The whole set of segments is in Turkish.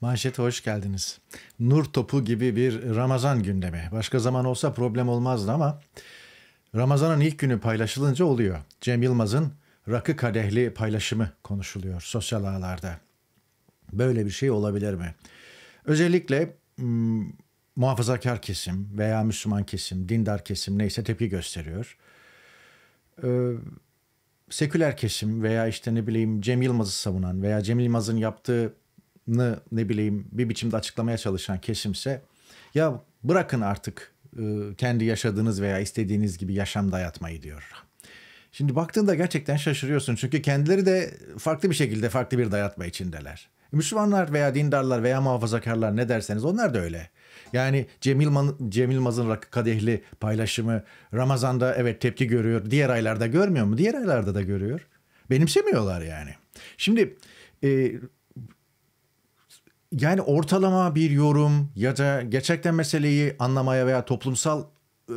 Manşete hoş geldiniz. Nur topu gibi bir Ramazan gündemi. Başka zaman olsa problem olmazdı ama Ramazan'ın ilk günü paylaşılınca oluyor. Cem Yılmaz'ın rakı kadehli paylaşımı konuşuluyor sosyal ağlarda. Böyle bir şey olabilir mi? Özellikle m- muhafazakar kesim veya Müslüman kesim, dindar kesim neyse tepki gösteriyor. Ee, seküler kesim veya işte ne bileyim Cem Yılmaz'ı savunan veya Cem Yılmaz'ın yaptığı ne bileyim bir biçimde açıklamaya çalışan keşimse ya bırakın artık kendi yaşadığınız veya istediğiniz gibi yaşam dayatmayı diyor. Şimdi baktığında gerçekten şaşırıyorsun çünkü kendileri de farklı bir şekilde farklı bir dayatma içindeler. Müslümanlar veya dindarlar veya muhafazakarlar ne derseniz onlar da öyle. Yani Cem, Cemil Mazın rakı kadehli paylaşımı Ramazan'da evet tepki görüyor. Diğer aylarda görmüyor mu? Diğer aylarda da görüyor. Benimsemiyorlar yani. Şimdi e, yani ortalama bir yorum ya da gerçekten meseleyi anlamaya veya toplumsal e,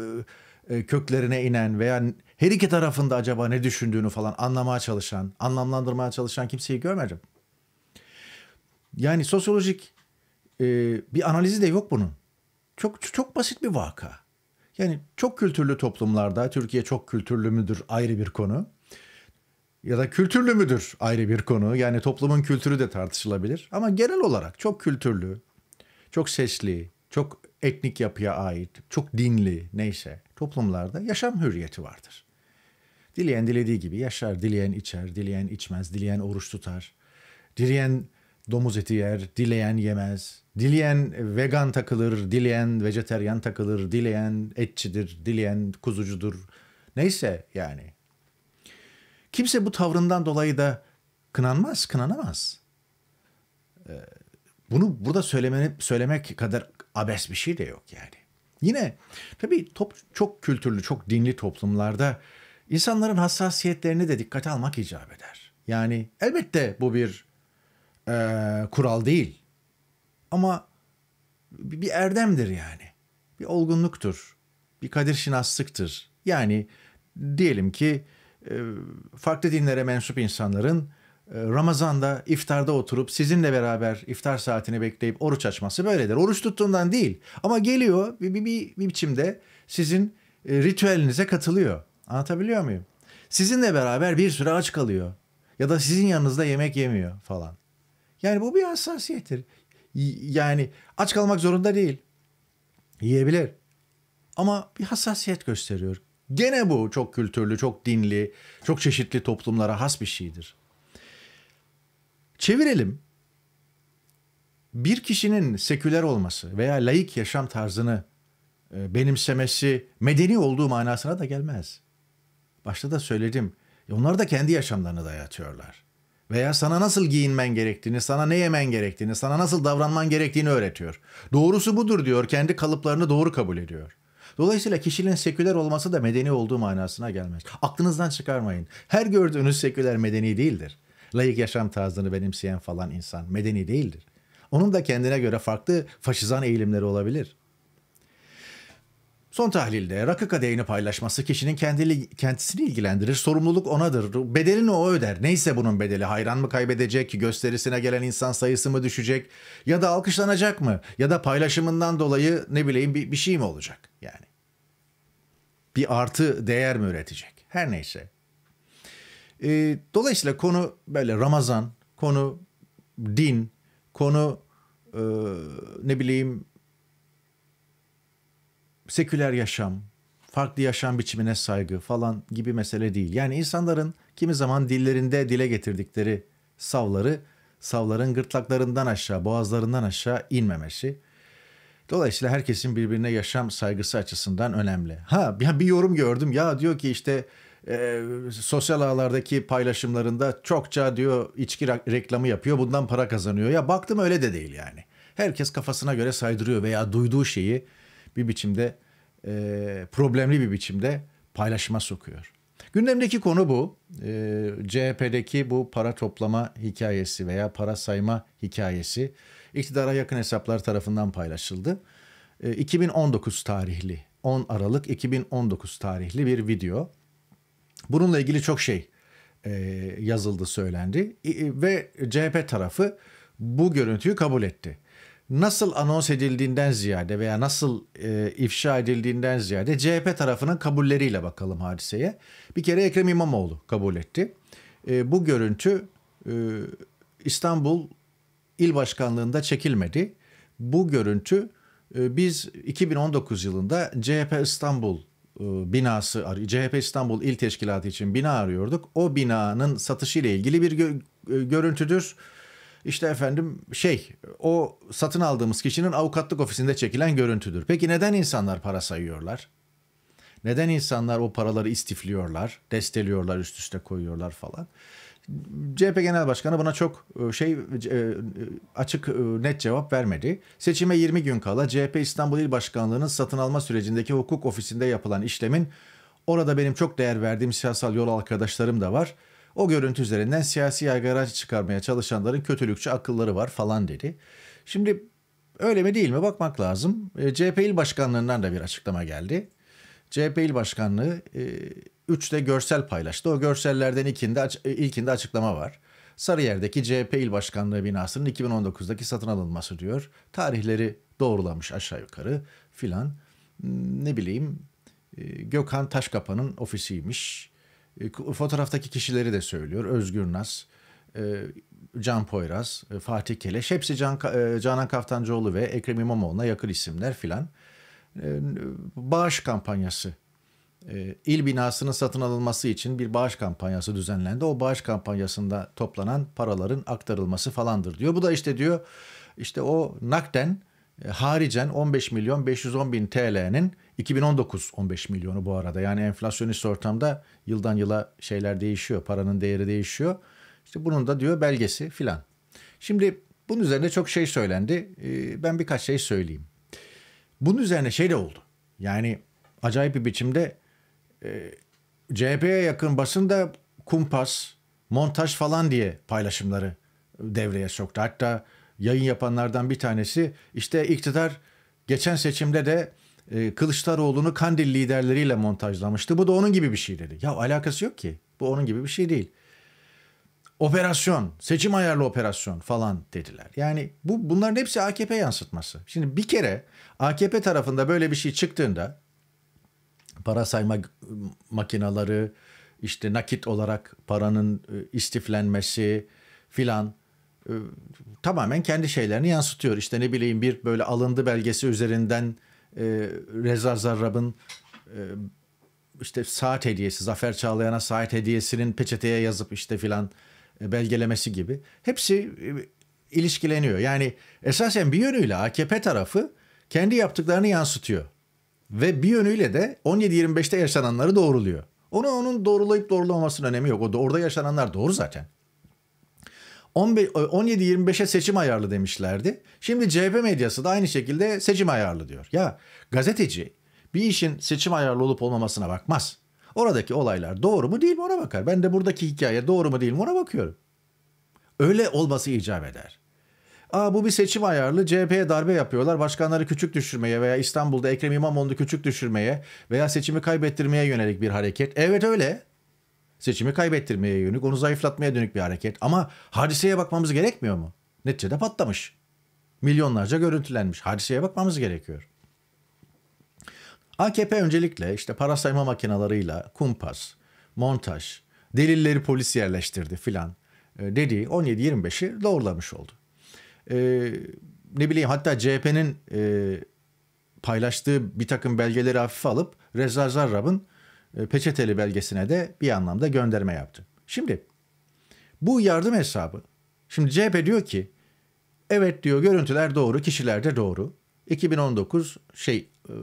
e, köklerine inen veya her iki tarafında acaba ne düşündüğünü falan anlamaya çalışan, anlamlandırmaya çalışan kimseyi görmedim. Yani sosyolojik e, bir analizi de yok bunun. Çok çok basit bir vaka. Yani çok kültürlü toplumlarda, Türkiye çok kültürlü müdür ayrı bir konu ya da kültürlü müdür ayrı bir konu. Yani toplumun kültürü de tartışılabilir. Ama genel olarak çok kültürlü, çok sesli, çok etnik yapıya ait, çok dinli neyse toplumlarda yaşam hürriyeti vardır. Dileyen dilediği gibi yaşar, dileyen içer, dileyen içmez, dileyen oruç tutar. Dileyen domuz eti yer, dileyen yemez. Dileyen vegan takılır, dileyen vejeteryan takılır, dileyen etçidir, dileyen kuzucudur. Neyse yani Kimse bu tavrından dolayı da kınanmaz, kınanamaz. Ee, bunu burada söylemeni, söylemek kadar abes bir şey de yok yani. Yine tabii top, çok kültürlü, çok dinli toplumlarda insanların hassasiyetlerini de dikkate almak icap eder. Yani elbette bu bir e, kural değil ama bir erdemdir yani. Bir olgunluktur, bir kadir şinaslıktır. Yani diyelim ki farklı dinlere mensup insanların Ramazan'da iftarda oturup sizinle beraber iftar saatini bekleyip oruç açması böyledir. Oruç tuttuğundan değil ama geliyor bir, bir, bir, bir biçimde sizin ritüelinize katılıyor. Anlatabiliyor muyum? Sizinle beraber bir süre aç kalıyor ya da sizin yanınızda yemek yemiyor falan. Yani bu bir hassasiyettir. Yani aç kalmak zorunda değil. Yiyebilir. Ama bir hassasiyet gösteriyor. Gene bu çok kültürlü, çok dinli, çok çeşitli toplumlara has bir şeydir. Çevirelim. Bir kişinin seküler olması veya laik yaşam tarzını e, benimsemesi medeni olduğu manasına da gelmez. Başta da söyledim. E, onlar da kendi yaşamlarını dayatıyorlar. Veya sana nasıl giyinmen gerektiğini, sana ne yemen gerektiğini, sana nasıl davranman gerektiğini öğretiyor. Doğrusu budur diyor. Kendi kalıplarını doğru kabul ediyor. Dolayısıyla kişinin seküler olması da medeni olduğu manasına gelmez. Aklınızdan çıkarmayın. Her gördüğünüz seküler medeni değildir. Layık yaşam tarzını benimseyen falan insan medeni değildir. Onun da kendine göre farklı faşizan eğilimleri olabilir. Son tahlilde rakı kadehini paylaşması kişinin kendili, kendisini ilgilendirir. Sorumluluk onadır. Bedelini o öder. Neyse bunun bedeli. Hayran mı kaybedecek? Gösterisine gelen insan sayısı mı düşecek? Ya da alkışlanacak mı? Ya da paylaşımından dolayı ne bileyim bir, bir şey mi olacak? Yani bir artı değer mi üretecek? Her neyse. E, dolayısıyla konu böyle Ramazan, konu din, konu e, ne bileyim seküler yaşam, farklı yaşam biçimine saygı falan gibi mesele değil. Yani insanların kimi zaman dillerinde dile getirdikleri savları, savların gırtlaklarından aşağı, boğazlarından aşağı inmemesi. Dolayısıyla herkesin birbirine yaşam saygısı açısından önemli. Ha bir yorum gördüm ya diyor ki işte e, sosyal ağlardaki paylaşımlarında çokça diyor içki reklamı yapıyor bundan para kazanıyor. Ya baktım öyle de değil yani. Herkes kafasına göre saydırıyor veya duyduğu şeyi bir biçimde e, problemli bir biçimde paylaşıma sokuyor. Gündemdeki konu bu. E, CHP'deki bu para toplama hikayesi veya para sayma hikayesi iktidara yakın hesaplar tarafından paylaşıldı. 2019 e, tarihli 10 Aralık 2019 tarihli bir video. Bununla ilgili çok şey e, yazıldı söylendi ve CHP tarafı bu görüntüyü kabul etti. Nasıl anons edildiğinden ziyade veya nasıl e, ifşa edildiğinden ziyade CHP tarafının kabulleriyle bakalım hadiseye. Bir kere Ekrem İmamoğlu kabul etti. E, bu görüntü e, İstanbul il başkanlığında çekilmedi. Bu görüntü e, biz 2019 yılında CHP İstanbul e, binası CHP İstanbul İl Teşkilatı için bina arıyorduk. O binanın satışı ile ilgili bir e, görüntüdür. İşte efendim şey o satın aldığımız kişinin avukatlık ofisinde çekilen görüntüdür. Peki neden insanlar para sayıyorlar? Neden insanlar o paraları istifliyorlar, desteliyorlar, üst üste koyuyorlar falan? CHP Genel Başkanı buna çok e, şey e, e, açık net cevap vermedi. Seçime 20 gün kala CHP İstanbul İl Başkanlığı'nın satın alma sürecindeki hukuk ofisinde yapılan işlemin orada benim çok değer verdiğim siyasal yol arkadaşlarım da var. O görüntü üzerinden siyasi yaygara çıkarmaya çalışanların kötülükçü akılları var falan dedi. Şimdi öyle mi değil mi bakmak lazım. CHP İl Başkanlığı'ndan da bir açıklama geldi. CHP İl Başkanlığı 3'te görsel paylaştı. O görsellerden ikinde e, ilkinde açıklama var. Sarıyer'deki CHP İl Başkanlığı binasının 2019'daki satın alınması diyor. Tarihleri doğrulamış aşağı yukarı filan. Hmm, ne bileyim e, Gökhan Taşkapa'nın ofisiymiş. E, fotoğraftaki kişileri de söylüyor. Özgür Naz, Can Poyraz, Fatih Keleş. Hepsi Can, Canan Kaftancıoğlu ve Ekrem İmamoğlu'na yakın isimler filan. E, bağış kampanyası e, il binasının satın alınması için bir bağış kampanyası düzenlendi. O bağış kampanyasında toplanan paraların aktarılması falandır diyor. Bu da işte diyor işte o nakden e, haricen 15 milyon 510 bin TL'nin 2019 15 milyonu bu arada yani enflasyonist ortamda yıldan yıla şeyler değişiyor paranın değeri değişiyor. İşte bunun da diyor belgesi filan. Şimdi bunun üzerine çok şey söylendi. Ben birkaç şey söyleyeyim. Bunun üzerine şey de oldu. Yani acayip bir biçimde e, CHP'ye yakın basın da kumpas, montaj falan diye paylaşımları devreye soktu. Hatta yayın yapanlardan bir tanesi işte iktidar geçen seçimde de e, Kılıçdaroğlu'nu Kandil liderleriyle montajlamıştı. Bu da onun gibi bir şey dedi. Ya alakası yok ki. Bu onun gibi bir şey değil operasyon, seçim ayarlı operasyon falan dediler. Yani bu bunların hepsi AKP yansıtması. Şimdi bir kere AKP tarafında böyle bir şey çıktığında para sayma makinaları, işte nakit olarak paranın e, istiflenmesi filan e, tamamen kendi şeylerini yansıtıyor. İşte ne bileyim bir böyle alındı belgesi üzerinden e, Reza Zarrab'ın işte saat hediyesi, Zafer Çağlayan'a saat hediyesinin peçeteye yazıp işte filan e, belgelemesi gibi hepsi e, ilişkileniyor. Yani esasen bir yönüyle AKP tarafı kendi yaptıklarını yansıtıyor. Ve bir yönüyle de 17-25'te yaşananları doğruluyor. Onu onun doğrulayıp doğrulamamasının önemi yok. O da orada yaşananlar doğru zaten. 17-25'e seçim ayarlı demişlerdi. Şimdi CHP medyası da aynı şekilde seçim ayarlı diyor. Ya gazeteci bir işin seçim ayarlı olup olmamasına bakmaz. Oradaki olaylar doğru mu değil mi ona bakar. Ben de buradaki hikaye doğru mu değil mi ona bakıyorum. Öyle olması icap eder. Aa bu bir seçim ayarlı. CHP'ye darbe yapıyorlar. Başkanları küçük düşürmeye veya İstanbul'da Ekrem İmamoğlu'nu küçük düşürmeye veya seçimi kaybettirmeye yönelik bir hareket. Evet öyle. Seçimi kaybettirmeye yönelik, onu zayıflatmaya dönük bir hareket. Ama hadiseye bakmamız gerekmiyor mu? Neticede patlamış. Milyonlarca görüntülenmiş. Hadiseye bakmamız gerekiyor. AKP öncelikle işte para sayma makinalarıyla kumpas, montaj, delilleri polis yerleştirdi filan e, dediği 17-25'i doğrulamış oldu. Ee, ne bileyim hatta CHP'nin e, paylaştığı bir takım belgeleri hafife alıp Reza Zarrab'ın e, peçeteli belgesine de bir anlamda gönderme yaptı. Şimdi bu yardım hesabı, şimdi CHP diyor ki evet diyor görüntüler doğru, kişiler de doğru. 2019 şey e,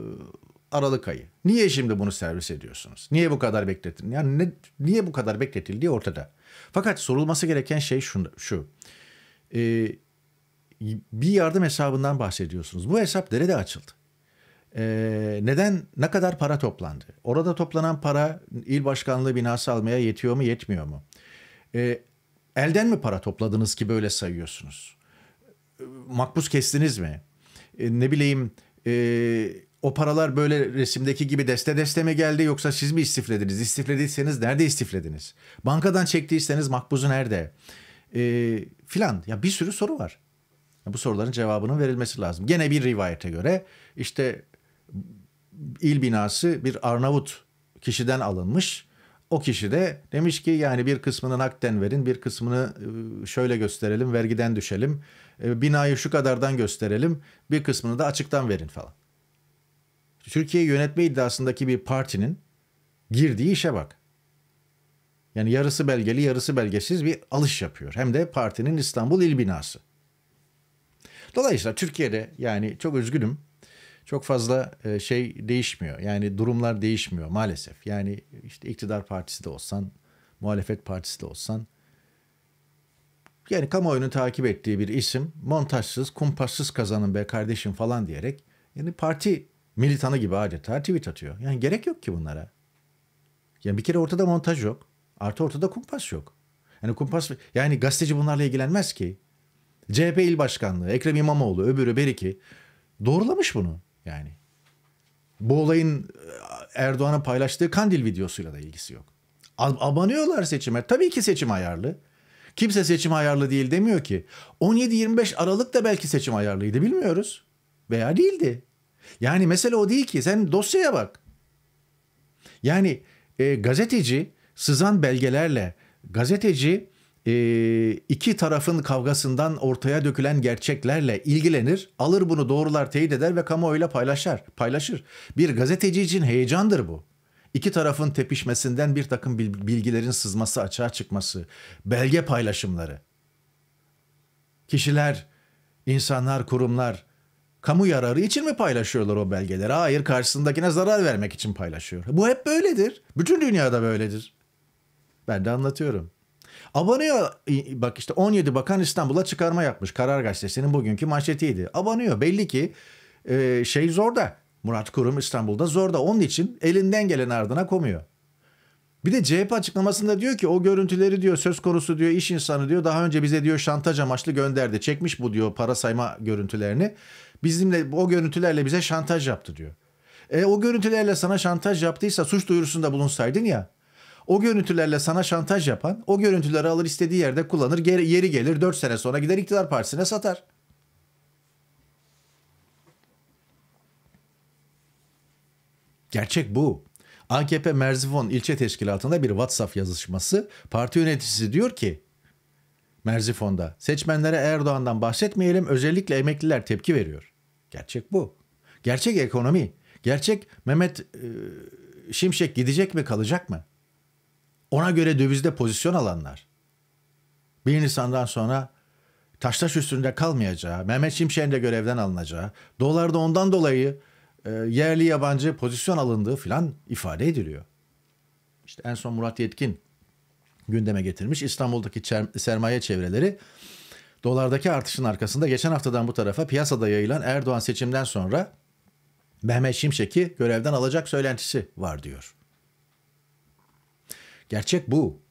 Aralık ayı. Niye şimdi bunu servis ediyorsunuz? Niye bu kadar bekletin? Yani ne, niye bu kadar bekletildiği ortada. Fakat sorulması gereken şey şunda, şu. Ee, bir yardım hesabından bahsediyorsunuz. Bu hesap nerede açıldı? Ee, neden, ne kadar para toplandı? Orada toplanan para il başkanlığı binası almaya yetiyor mu, yetmiyor mu? Ee, elden mi para topladınız ki böyle sayıyorsunuz? Ee, makbuz kestiniz mi? Ee, ne bileyim... Ee, o paralar böyle resimdeki gibi deste deste mi geldi yoksa siz mi istiflediniz? İstiflediyseniz nerede istiflediniz? Bankadan çektiyseniz makbuzu nerede? E, filan ya bir sürü soru var. Bu soruların cevabının verilmesi lazım. Gene bir rivayete göre işte il binası bir Arnavut kişiden alınmış. O kişi de demiş ki yani bir kısmını nakden verin, bir kısmını ıı, şöyle gösterelim, vergiden düşelim. Ee, binayı şu kadardan gösterelim, bir kısmını da açıktan verin falan. Türkiye yönetme iddiasındaki bir partinin girdiği işe bak. Yani yarısı belgeli, yarısı belgesiz bir alış yapıyor. Hem de partinin İstanbul il binası. Dolayısıyla Türkiye'de yani çok üzgünüm. Çok fazla e, şey değişmiyor. Yani durumlar değişmiyor maalesef. Yani işte iktidar partisi de olsan, muhalefet partisi de olsan yani kamuoyunun takip ettiği bir isim montajsız, kumpassız kazanın be kardeşim falan diyerek yani parti militanı gibi adeta tweet atıyor. Yani gerek yok ki bunlara. Yani bir kere ortada montaj yok. Artı ortada kumpas yok. Yani kumpas yani gazeteci bunlarla ilgilenmez ki. CHP il başkanlığı, Ekrem İmamoğlu, öbürü beriki doğrulamış bunu yani. Bu olayın e, Erdoğan'ın paylaştığı kandil videosuyla da ilgisi yok. Abanıyorlar seçime. Tabii ki seçim ayarlı. Kimse seçim ayarlı değil demiyor ki. 17-25 Aralık da belki seçim ayarlıydı bilmiyoruz. Veya değildi. Yani mesele o değil ki. Sen dosyaya bak. Yani e, gazeteci sızan belgelerle gazeteci e, iki tarafın kavgasından ortaya dökülen gerçeklerle ilgilenir, alır bunu doğrular teyit eder ve kamuoyuyla paylaşır. Paylaşır. Bir gazeteci için heyecandır bu. İki tarafın tepişmesinden bir takım bilgilerin sızması, açığa çıkması, belge paylaşımları. Kişiler, insanlar, kurumlar Kamu yararı için mi paylaşıyorlar o belgeleri? Hayır karşısındakine zarar vermek için paylaşıyor. Bu hep böyledir. Bütün dünyada böyledir. Ben de anlatıyorum. Abanıyor. bak işte 17 bakan İstanbul'a çıkarma yapmış. Karar Gazetesi'nin bugünkü manşetiydi. Abanıyor belli ki e, şey zorda. Murat Kurum İstanbul'da zorda. Onun için elinden gelen ardına komuyor. Bir de CHP açıklamasında diyor ki o görüntüleri diyor söz konusu diyor iş insanı diyor daha önce bize diyor şantaj amaçlı gönderdi. Çekmiş bu diyor para sayma görüntülerini. Bizimle o görüntülerle bize şantaj yaptı diyor. E, o görüntülerle sana şantaj yaptıysa suç duyurusunda bulunsaydın ya. O görüntülerle sana şantaj yapan o görüntüleri alır istediği yerde kullanır yeri gelir 4 sene sonra gider iktidar partisine satar. Gerçek bu. AKP Merzifon ilçe teşkilatında bir WhatsApp yazışması parti yöneticisi diyor ki Merzifon'da seçmenlere Erdoğan'dan bahsetmeyelim özellikle emekliler tepki veriyor. Gerçek bu. Gerçek ekonomi. Gerçek Mehmet e, Şimşek gidecek mi kalacak mı? Ona göre dövizde pozisyon alanlar. 1 Nisan'dan sonra taş taş üstünde kalmayacağı, Mehmet Şimşek'in de görevden alınacağı, dolarda ondan dolayı e, yerli yabancı pozisyon alındığı filan ifade ediliyor. İşte en son Murat Yetkin gündeme getirmiş. İstanbul'daki sermaye çevreleri dolardaki artışın arkasında geçen haftadan bu tarafa piyasada yayılan Erdoğan seçimden sonra Mehmet Şimşek'i görevden alacak söylentisi var diyor. Gerçek bu.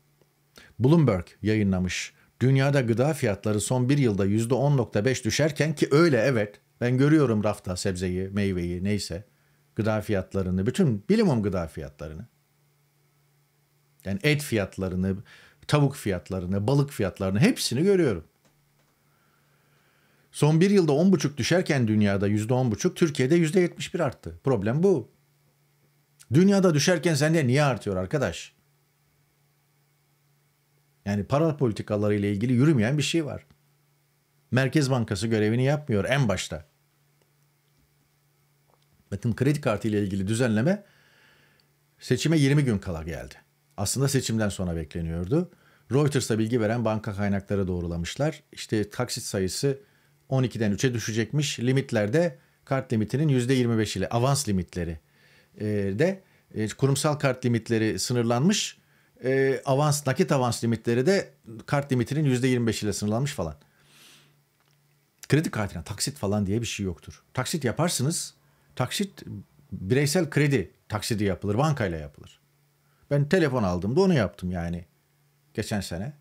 Bloomberg yayınlamış. Dünyada gıda fiyatları son bir yılda %10.5 düşerken ki öyle evet ben görüyorum rafta sebzeyi, meyveyi neyse gıda fiyatlarını, bütün bilimum gıda fiyatlarını. Yani et fiyatlarını, tavuk fiyatlarını, balık fiyatlarını hepsini görüyorum. Son bir yılda 10,5 düşerken dünyada %10,5, Türkiye'de %71 arttı. Problem bu. Dünyada düşerken sende niye artıyor arkadaş? Yani para politikaları ile ilgili yürümeyen bir şey var. Merkez Bankası görevini yapmıyor en başta. Bakın kredi kartı ile ilgili düzenleme seçime 20 gün kala geldi aslında seçimden sonra bekleniyordu. Reuters'a bilgi veren banka kaynakları doğrulamışlar. İşte taksit sayısı 12'den 3'e düşecekmiş. Limitlerde kart limitinin %25 ile avans limitleri e, de e, kurumsal kart limitleri sınırlanmış. E, avans nakit avans limitleri de kart limitinin %25 ile sınırlanmış falan. Kredi kartına taksit falan diye bir şey yoktur. Taksit yaparsınız. Taksit bireysel kredi taksidi yapılır. Bankayla yapılır. Ben telefon aldım da onu yaptım yani. Geçen sene.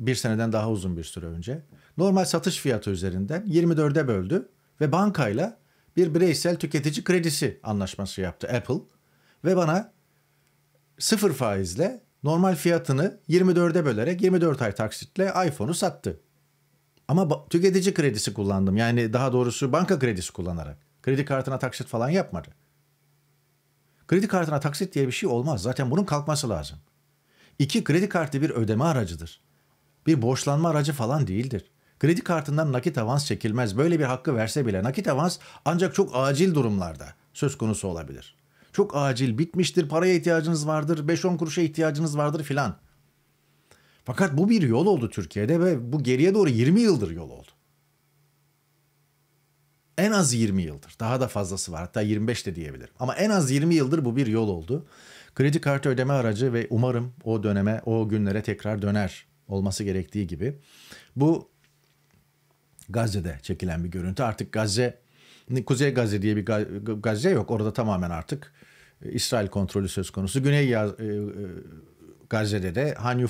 Bir seneden daha uzun bir süre önce. Normal satış fiyatı üzerinden 24'e böldü ve bankayla bir bireysel tüketici kredisi anlaşması yaptı Apple. Ve bana sıfır faizle normal fiyatını 24'e bölerek 24 ay taksitle iPhone'u sattı. Ama tüketici kredisi kullandım. Yani daha doğrusu banka kredisi kullanarak. Kredi kartına taksit falan yapmadı. Kredi kartına taksit diye bir şey olmaz. Zaten bunun kalkması lazım. İki, kredi kartı bir ödeme aracıdır. Bir borçlanma aracı falan değildir. Kredi kartından nakit avans çekilmez. Böyle bir hakkı verse bile nakit avans ancak çok acil durumlarda söz konusu olabilir. Çok acil, bitmiştir, paraya ihtiyacınız vardır, 5-10 kuruşa ihtiyacınız vardır filan. Fakat bu bir yol oldu Türkiye'de ve bu geriye doğru 20 yıldır yol oldu en az 20 yıldır. Daha da fazlası var. Hatta 25 de diyebilirim. Ama en az 20 yıldır bu bir yol oldu. Kredi kartı ödeme aracı ve umarım o döneme, o günlere tekrar döner olması gerektiği gibi. Bu Gazze'de çekilen bir görüntü. Artık Gazze, Kuzey Gazze diye bir Gazze yok. Orada tamamen artık e, İsrail kontrolü söz konusu. Güney e, e, Gazze'de de Han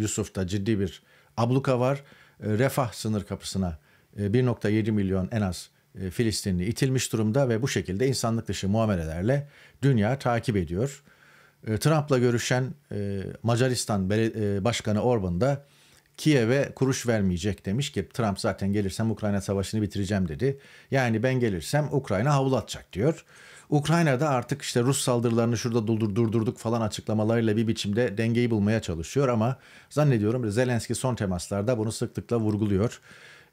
Yusuf'ta ciddi bir abluka var. Refah sınır kapısına 1.7 milyon en az e, Filistinli itilmiş durumda ve bu şekilde insanlık dışı muamelelerle dünya takip ediyor. E, Trump'la görüşen e, Macaristan Başkanı Orban da Kiev'e kuruş vermeyecek demiş ki Trump zaten gelirsem Ukrayna savaşını bitireceğim dedi. Yani ben gelirsem Ukrayna havlu atacak diyor. Ukrayna'da artık işte Rus saldırılarını şurada durdurduk falan açıklamalarıyla bir biçimde dengeyi bulmaya çalışıyor ama zannediyorum Zelenski son temaslarda bunu sıklıkla vurguluyor.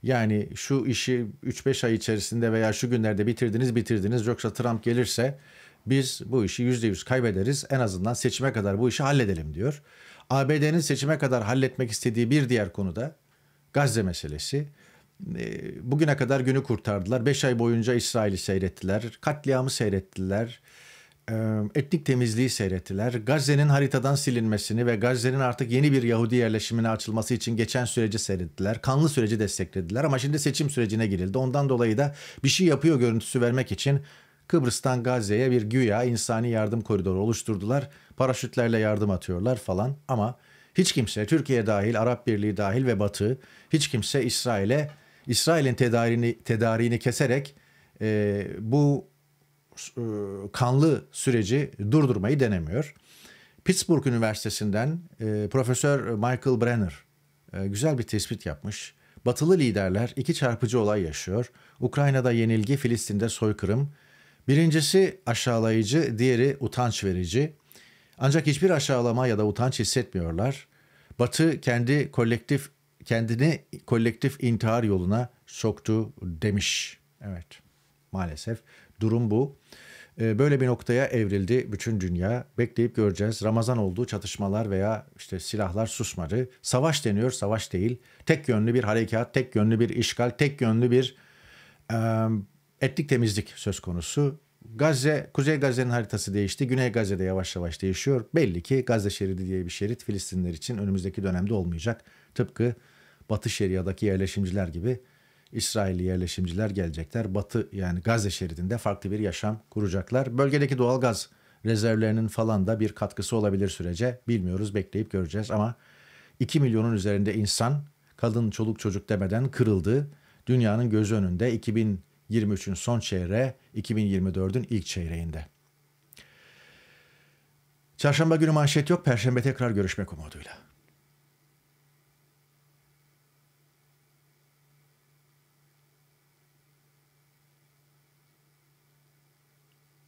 Yani şu işi 3-5 ay içerisinde veya şu günlerde bitirdiniz bitirdiniz yoksa Trump gelirse biz bu işi %100 kaybederiz en azından seçime kadar bu işi halledelim diyor. ABD'nin seçime kadar halletmek istediği bir diğer konu da Gazze meselesi. Ee, bugüne kadar günü kurtardılar. 5 ay boyunca İsrail'i seyrettiler. Katliamı seyrettiler. E, etnik temizliği seyrettiler. Gazze'nin haritadan silinmesini ve Gazze'nin artık yeni bir Yahudi yerleşimine açılması için geçen süreci seyrettiler. Kanlı süreci desteklediler ama şimdi seçim sürecine girildi. Ondan dolayı da bir şey yapıyor görüntüsü vermek için Kıbrıs'tan Gazze'ye bir güya insani yardım koridoru oluşturdular. Paraşütlerle yardım atıyorlar falan ama hiç kimse Türkiye dahil, Arap Birliği dahil ve Batı hiç kimse İsrail'e İsrail'in tedarini, tedarini keserek e, bu e, kanlı süreci durdurmayı denemiyor. Pittsburgh Üniversitesi'nden e, Profesör Michael Brenner e, güzel bir tespit yapmış. Batılı liderler iki çarpıcı olay yaşıyor. Ukrayna'da yenilgi, Filistin'de soykırım. Birincisi aşağılayıcı, diğeri utanç verici. Ancak hiçbir aşağılama ya da utanç hissetmiyorlar. Batı kendi kolektif kendini kolektif intihar yoluna soktu demiş. Evet. Maalesef Durum bu. Ee, böyle bir noktaya evrildi bütün dünya. Bekleyip göreceğiz. Ramazan olduğu çatışmalar veya işte silahlar susmadı. Savaş deniyor, savaş değil. Tek yönlü bir harekat, tek yönlü bir işgal, tek yönlü bir e, etnik temizlik söz konusu. Gazze, Kuzey Gazze'nin haritası değişti. Güney Gazze'de yavaş yavaş değişiyor. Belli ki Gazze şeridi diye bir şerit Filistinler için önümüzdeki dönemde olmayacak. Tıpkı Batı Şeria'daki yerleşimciler gibi İsrailli yerleşimciler gelecekler. Batı yani Gazze şeridinde farklı bir yaşam kuracaklar. Bölgedeki doğal gaz rezervlerinin falan da bir katkısı olabilir sürece bilmiyoruz bekleyip göreceğiz ama 2 milyonun üzerinde insan kadın çoluk çocuk demeden kırıldı. Dünyanın gözü önünde 2023'ün son çeyreği 2024'ün ilk çeyreğinde. Çarşamba günü manşet yok, perşembe tekrar görüşmek umuduyla.